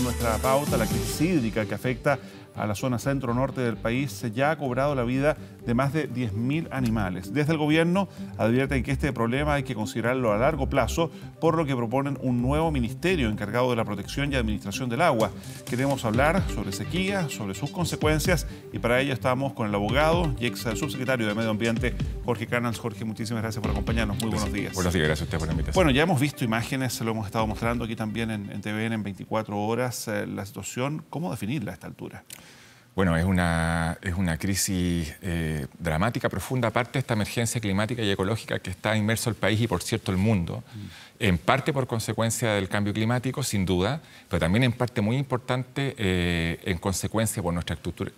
nuestra pauta, la crisis hídrica que afecta a la zona centro-norte del país se ya ha cobrado la vida de más de 10.000 animales. Desde el gobierno advierten que este problema hay que considerarlo a largo plazo, por lo que proponen un nuevo ministerio encargado de la protección y administración del agua. Queremos hablar sobre sequía, sobre sus consecuencias y para ello estamos con el abogado y ex subsecretario de Medio Ambiente, Jorge Canals. Jorge, muchísimas gracias por acompañarnos. Muy buenos días. Buenos días, gracias a usted por la invitación. Bueno, ya hemos visto imágenes, se lo hemos estado mostrando aquí también en, TVN en 24 horas, eh, la situación, ¿cómo definirla a esta altura? Bueno, es una, es una crisis eh, dramática, profunda, aparte de esta emergencia climática y ecológica que está inmerso el país y, por cierto, el mundo en parte por consecuencia del cambio climático, sin duda, pero también en parte muy importante eh, en consecuencia por nuestra estructura,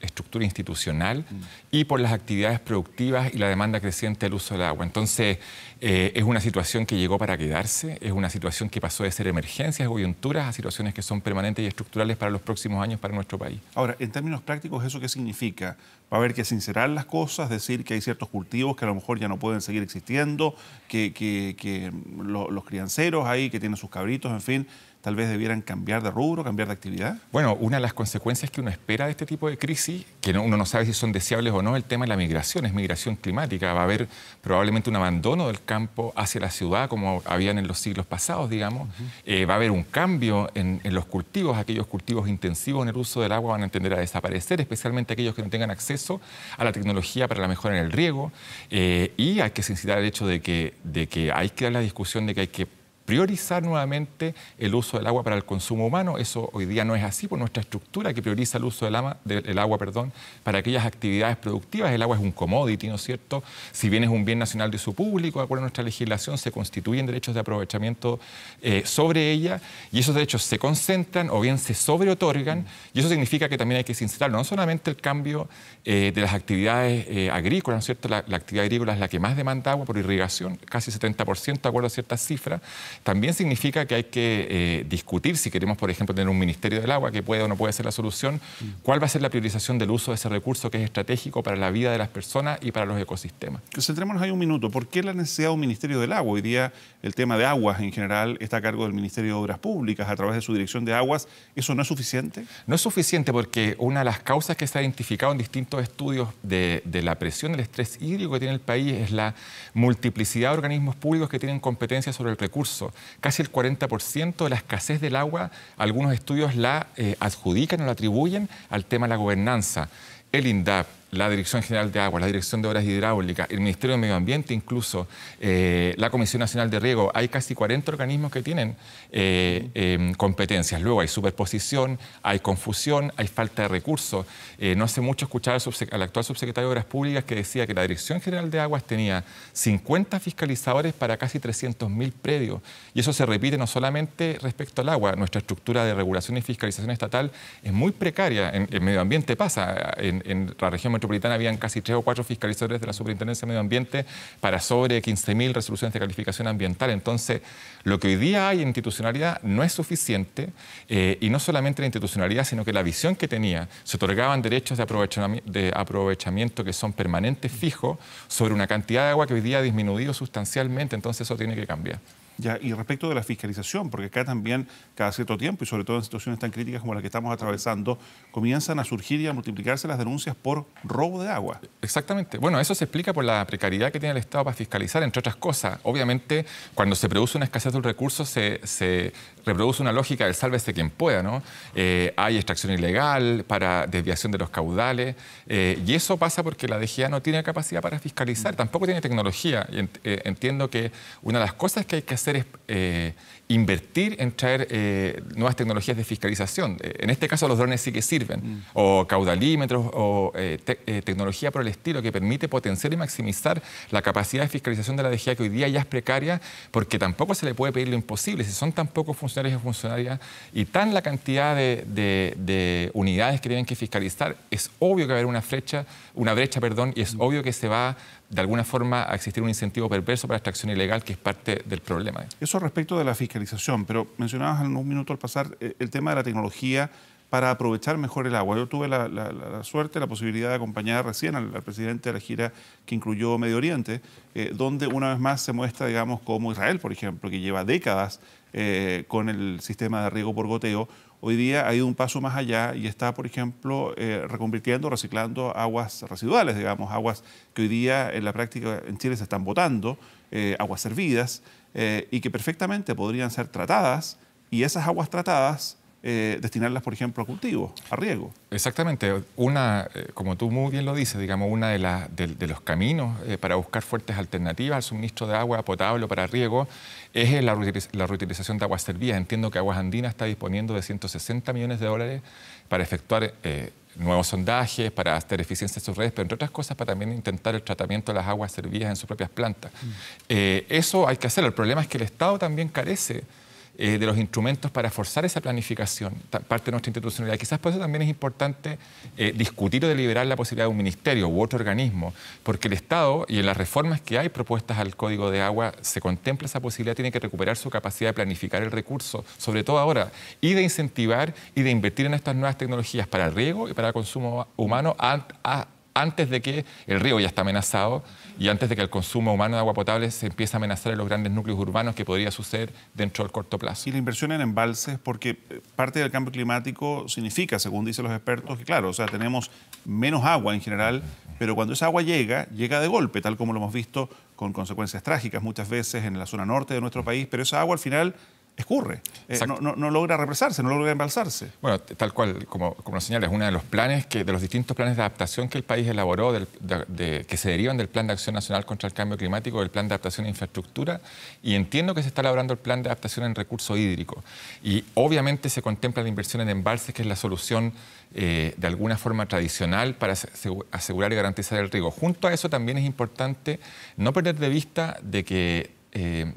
institucional y por las actividades productivas y la demanda creciente del uso del agua. Entonces, eh, es una situación que llegó para quedarse, es una situación que pasó de ser emergencias, coyunturas, a situaciones que son permanentes y estructurales para los próximos años para nuestro país. Ahora, en términos prácticos, ¿eso qué significa? va a haber que sincerar las cosas, decir que hay ciertos cultivos que a lo mejor ya no pueden seguir existiendo, que, que, los crianceros ahí que tienen sus cabritos, en fin, tal vez debieran cambiar de rubro, cambiar de actividad? Bueno, una de las consecuencias que uno espera de este tipo de crisis, que uno no sabe si son deseables o no, el tema de la migración, es migración climática. Va a haber probablemente un abandono del campo hacia la ciudad, como habían en los siglos pasados, digamos. Eh, va a haber un cambio en, los cultivos, aquellos cultivos intensivos en el uso del agua van a tender a desaparecer, especialmente aquellos que no tengan acceso a la tecnología para la mejora en el riego. Eh, y hay que sensibilizar el hecho de que, de que hay que dar la discusión de que hay que priorizar nuevamente el uso del agua para el consumo humano. Eso hoy día no es así por nuestra estructura que prioriza el uso del, agua perdón, para aquellas actividades productivas. El agua es un commodity, ¿no es cierto? Si bien es un bien nacional de su público, de acuerdo a nuestra legislación, se constituyen derechos de aprovechamiento eh, sobre ella y esos derechos se concentran o bien se sobreotorgan y eso significa que también hay que sincerar No solamente el cambio eh, de las actividades eh, agrícolas, ¿no es cierto? La, la actividad agrícola es la que más demanda agua por irrigación, casi 70% de acuerdo a ciertas cifras, también significa que hay que eh, discutir si queremos, por ejemplo, tener un Ministerio del Agua que puede o no puede ser la solución, cuál va a ser la priorización del uso de ese recurso que es estratégico para la vida de las personas y para los ecosistemas. Centrémonos ahí un minuto. ¿Por qué la necesidad de un Ministerio del Agua? Hoy día el tema de aguas en general está a cargo del Ministerio de Obras Públicas a través de su dirección de aguas. ¿Eso no es suficiente? No es suficiente porque una de las causas que se ha identificado en distintos estudios de, de la presión del estrés hídrico que tiene el país es la multiplicidad de organismos públicos que tienen competencia sobre el recurso Casi el 40% de la escasez del agua, algunos estudios la eh, adjudican o la atribuyen al tema de la gobernanza. El INDAP, la Dirección General de Aguas, la Dirección de Obras Hidráulicas, el Ministerio de Medio Ambiente incluso, eh, la Comisión Nacional de Riego, hay casi 40 organismos que tienen eh, em, competencias. Luego hay superposición, hay confusión, hay falta de recursos. Eh, no hace mucho escuchar al, actual subsecretario de Obras Públicas que decía que la Dirección General de Aguas tenía 50 fiscalizadores para casi 300.000 predios. Y eso se repite no solamente respecto al agua, nuestra estructura de regulación y fiscalización estatal es muy precaria. En, medio ambiente pasa, en, la región metropolitana habían casi tres o cuatro fiscalizadores de la Superintendencia de Medio Ambiente para sobre 15.000 resoluciones de calificación ambiental. Entonces, lo que hoy día hay en institucionalidad no es suficiente eh, y no solamente la institucionalidad, sino que la visión que tenía, se otorgaban derechos de de aprovechamiento que son permanentes, fijos, sobre una cantidad de agua que hoy día ha disminuido sustancialmente, entonces eso tiene que cambiar y respecto de la fiscalización, porque acá también cada cierto tiempo, y sobre todo en situaciones tan críticas como las que estamos atravesando, comienzan a surgir y a multiplicarse las denuncias por robo de agua. Exactamente. Bueno, eso se explica por la precariedad que tiene el Estado para fiscalizar, entre otras cosas. Obviamente, cuando se produce una escasez de un recurso, se, reproduce una lógica del sálvese quien pueda, ¿no? Eh, hay extracción ilegal para desviación de los caudales, eh, y eso pasa porque la DGA no tiene capacidad para fiscalizar, tampoco tiene tecnología. Y eh, entiendo que una de las cosas que hay que hacer hacer es eh, invertir en traer eh, nuevas tecnologías de fiscalización. Eh, en este caso los drones sí que sirven, mm. o caudalímetros, o tecnología por el estilo que permite potenciar y maximizar la capacidad de fiscalización de la DGA que hoy día ya es precaria, porque tampoco se le puede pedir lo imposible. Si son tan pocos funcionarios y funcionarias y tan la cantidad de, unidades que tienen que fiscalizar, es obvio que va a haber una, flecha, una brecha perdón, y es mm. obvio que se va de alguna forma a existir un incentivo perverso para extracción ilegal que es parte del problema. Eso respecto de la fiscalización, pero mencionabas en un minuto al pasar eh, el tema de la tecnología para aprovechar mejor el agua. Yo tuve la, la, la suerte, la posibilidad de acompañar recién al, presidente de la gira que incluyó Medio Oriente, eh, donde una vez más se muestra, digamos, cómo Israel, por ejemplo, que lleva décadas eh, con el sistema de riego por goteo, hoy día ha ido un paso más allá y está, por ejemplo, reconvirtiendo, reciclando aguas residuales, digamos, aguas que hoy día en la práctica en Chile se están botando, aguas servidas, eh, y que perfectamente podrían ser tratadas y esas aguas tratadas eh, destinarlas, por ejemplo, a cultivos, a riego. Exactamente. Una, eh, como tú muy bien lo dices, digamos, uno de, los caminos eh, para buscar fuertes alternativas al suministro de agua potable para riego es la, reutilización de aguas servidas. Entiendo que Aguas Andinas está disponiendo de 160 millones de dólares para efectuar nuevos sondajes, para hacer eficiencia en sus redes, pero entre otras cosas para también intentar el tratamiento de las aguas servidas en sus propias plantas. Mm. eso hay que hacerlo. El problema es que el Estado también carece eh, de los instrumentos para forzar esa planificación, parte de nuestra institucionalidad. Quizás por eso también es importante eh, discutir o deliberar la posibilidad de un ministerio u otro organismo, porque el Estado y en las reformas que hay propuestas al Código de Agua se contempla esa posibilidad, tiene que recuperar su capacidad de planificar el recurso, sobre todo ahora, y de incentivar y de invertir en estas nuevas tecnologías para riego y para consumo humano a antes de que el río ya está amenazado y antes de que el consumo humano de agua potable se empiece a amenazar en los grandes núcleos urbanos que podría suceder dentro del corto plazo. Y la inversión en embalses, porque eh, parte del cambio climático significa, según dicen los expertos, que claro, o sea, tenemos menos agua en general, pero cuando esa agua llega, llega de golpe, tal como lo hemos visto con consecuencias trágicas muchas veces en la zona norte de nuestro país, pero esa agua al final escurre, eh, no, logra represarse, no logra embalsarse. Bueno, tal cual, como, como señala es uno de los planes, que, de los distintos planes de adaptación que el país elaboró, que se derivan del Plan de Acción Nacional contra el Cambio Climático, del Plan de Adaptación a e Infraestructura, y entiendo que se está elaborando el Plan de Adaptación en Recursos Hídricos. Y obviamente se contempla la inversión en embalses, que es la solución eh, de alguna forma tradicional para asegurar y garantizar el riego. Junto a eso también es importante no perder de vista de que eh,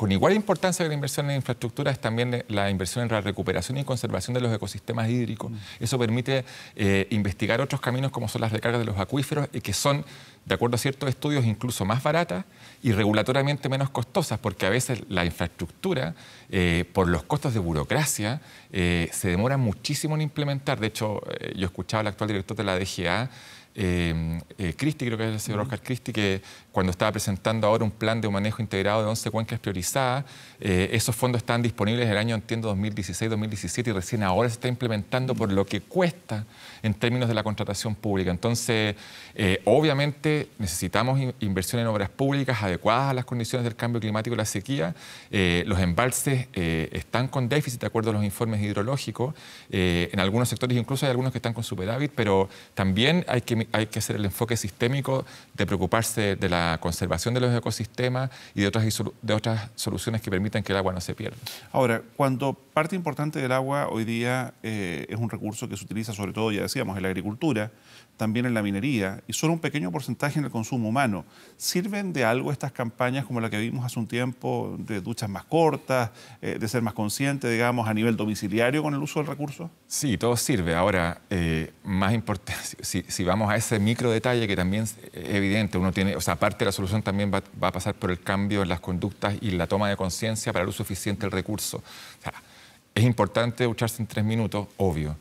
con igual importancia que la inversión en infraestructura es también la inversión en la recuperación y conservación de los ecosistemas hídricos. Mm. Eso permite eh, investigar otros caminos como son las recargas de los acuíferos y eh, que son, de acuerdo a ciertos estudios, incluso más baratas y regulatoriamente menos costosas, porque a veces la infraestructura, eh, por los costos de burocracia, se demora muchísimo en implementar. De hecho, yo escuchaba al actual director de la DGA eh, eh creo que es el señor Oscar Christie, que cuando estaba presentando ahora un plan de manejo integrado de 11 cuencas priorizadas, eh, esos fondos están disponibles el año, entiendo, 2016-2017 y recién ahora se está implementando por lo que cuesta en términos de la contratación pública. Entonces, eh, obviamente necesitamos inversiones inversión en obras públicas adecuadas a las condiciones del cambio climático y la sequía. los embalses están con déficit de acuerdo a los informes hidrológicos. en algunos sectores incluso hay algunos que están con superávit, pero también hay que hay que hacer el enfoque sistémico de preocuparse de la conservación de los ecosistemas y de otras, de otras soluciones que permitan que el agua no se pierda. Ahora, cuando parte importante del agua hoy día eh, es un recurso que se utiliza sobre todo, ya decíamos, en la agricultura, también en la minería y solo un pequeño porcentaje en el consumo humano. ¿Sirven de algo estas campañas como la que vimos hace un tiempo de duchas más cortas, eh, de ser más consciente, digamos, a nivel domiciliario con el uso del recurso? Sí, todo sirve. Ahora, eh, más importante, si, si vamos a ese micro detalle que también es evidente, uno tiene, o sea, parte de la solución también va, a pasar por el cambio en las conductas y la toma de conciencia para el uso eficiente del recurso. O sea, es importante ducharse en tres minutos, obvio.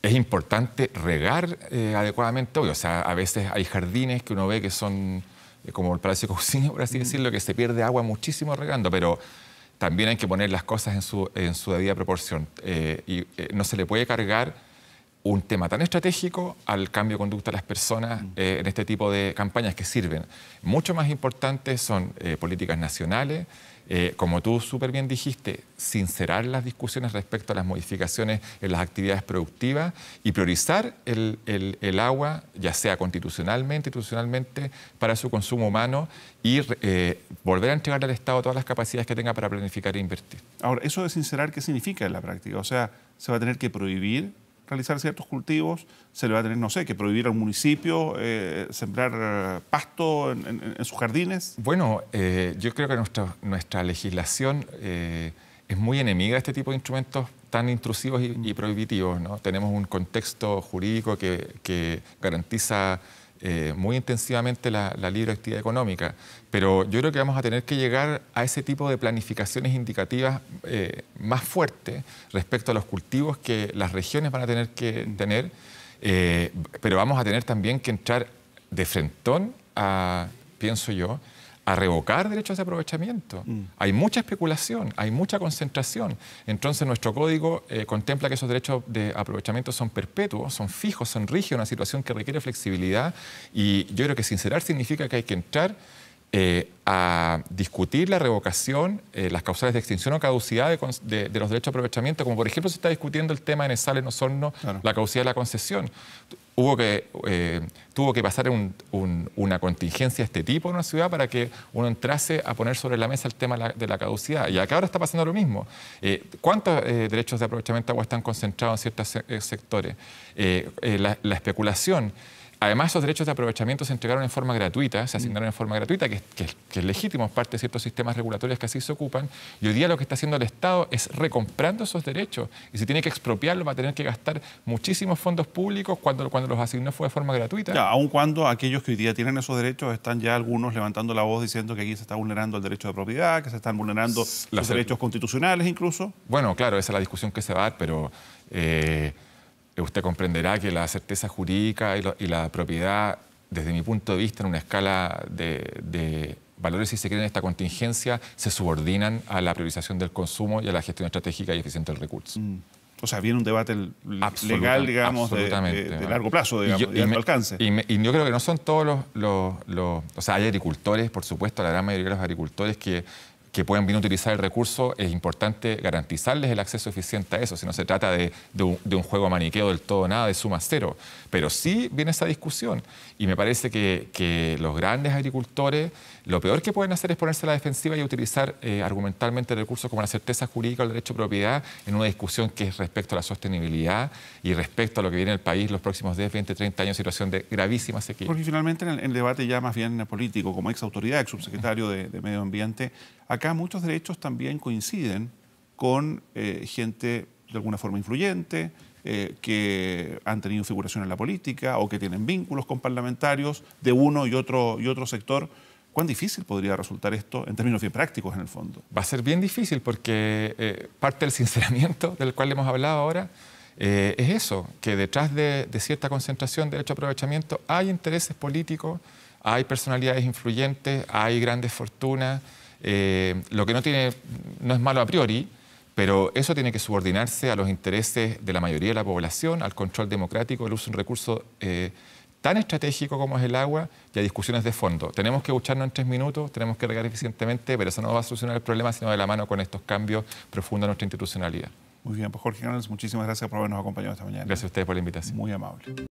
Es importante regar eh, adecuadamente, obvio. O sea, a veces hay jardines que uno ve que son eh, como el Palacio Cocina por así decirlo, que se pierde agua muchísimo regando, pero también hay que poner las cosas en su, en su debida proporción. Eh, y no se le puede cargar un tema tan estratégico al cambio de conducta de las personas mm. eh, en este tipo de campañas que sirven. Mucho más importantes son eh, políticas nacionales, eh, como tú súper bien dijiste, sincerar las discusiones respecto a las modificaciones en las actividades productivas y priorizar el, agua, ya sea constitucionalmente, institucionalmente, para su consumo humano y volver a entregarle al Estado todas las capacidades que tenga para planificar e invertir. Ahora, eso de sincerar, ¿qué significa en la práctica? O sea, ¿se va a tener que prohibir realizar ciertos cultivos, se le va a tener, no sé, que prohibir al municipio eh, sembrar eh, pasto en, sus jardines? Bueno, eh, yo creo que nuestra, nuestra legislación es muy enemiga a este tipo de instrumentos tan intrusivos y, prohibitivos. ¿no? Tenemos un contexto jurídico que, que garantiza eh, muy intensivamente la, libre actividad económica, pero yo creo que vamos a tener que llegar a ese tipo de planificaciones indicativas eh, más fuertes respecto a los cultivos que las regiones van a tener que tener, eh, pero vamos a tener también que entrar de frentón a, pienso yo, a revocar derechos de aprovechamiento. Mm. Hay mucha especulación, hay mucha concentración. Entonces nuestro código eh, contempla que esos derechos de aprovechamiento son perpetuos, son fijos, son rígidos, una situación que requiere flexibilidad y yo creo que sincerar significa que hay que entrar eh, a discutir la revocación, eh, las causales de extinción o caducidad de, los derechos de aprovechamiento, como por ejemplo se está discutiendo el tema en el no son la caducidad de la concesión hubo que, eh, tuvo que pasar una contingencia de este tipo en una ciudad para que uno entrase a poner sobre la mesa el tema de la caducidad. Y acá ahora está pasando lo mismo. Eh, ¿Cuántos eh, derechos de aprovechamiento de agua están concentrados en ciertos sectores? la especulación. Además, esos derechos de aprovechamiento se entregaron en forma gratuita, se asignaron en forma gratuita, que, es legítimo, es parte de ciertos sistemas regulatorios que así se ocupan, y hoy día lo que está haciendo el Estado es recomprando esos derechos, y si tiene que expropiarlos va a tener que gastar muchísimos fondos públicos cuando, cuando los asignó fue de forma gratuita. Ya, aun cuando aquellos que hoy día tienen esos derechos están ya algunos levantando la voz diciendo que aquí se está vulnerando el derecho de propiedad, que se están vulnerando los, derechos constitucionales incluso. Bueno, claro, esa es la discusión que se va a dar, pero... Eh, usted comprenderá que la certeza jurídica y, la propiedad, desde mi punto de vista, en una escala de, valores, y se creen en esta contingencia, se subordinan a la priorización del consumo y a la gestión estratégica y eficiente del recurso. Mm. O sea, viene un debate legal, digamos, de, largo plazo, y de alcance. Y, yo creo que no son todos los, O sea, hay agricultores, por supuesto, la gran mayoría de los agricultores que que puedan bien utilizar el recurso, es importante garantizarles el acceso eficiente a eso, si no se trata de, un, de un, juego maniqueo del todo, nada de suma cero. Pero sí viene esa discusión y me parece que, los grandes agricultores lo peor que pueden hacer es ponerse a la defensiva y utilizar eh, argumentalmente el recurso... como la certeza jurídica o el derecho de propiedad en una discusión que es respecto a la sostenibilidad y respecto a lo que viene en el país los próximos 10, 20, 30 años, situación de gravísima sequía. Porque finalmente en el, debate ya más bien político, como ex autoridad, ex subsecretario de Medio Ambiente, acá muchos derechos también coinciden con eh, gente de alguna forma influyente, eh, que han tenido figuración en la política o que tienen vínculos con parlamentarios de uno y otro, y otro sector. ¿Cuán difícil podría resultar esto en términos bien prácticos en el fondo? Va a ser bien difícil porque eh, parte del sinceramiento del cual hemos hablado ahora es eso, que detrás de, de, cierta concentración de hecho aprovechamiento hay intereses políticos, hay personalidades influyentes, hay grandes fortunas. Eh, lo que no, tiene, no es malo a priori, pero eso tiene que subordinarse a los intereses de la mayoría de la población, al control democrático, el uso de un recurso eh, tan estratégico como es el agua y a discusiones de fondo. Tenemos que ducharnos en tres minutos, tenemos que regar eficientemente, pero eso no va a solucionar el problema sino de la mano con estos cambios profundos en nuestra institucionalidad. Muy bien, pues Jorge Canales, muchísimas gracias por habernos acompañado esta mañana. Gracias a ustedes por la invitación. Muy amable.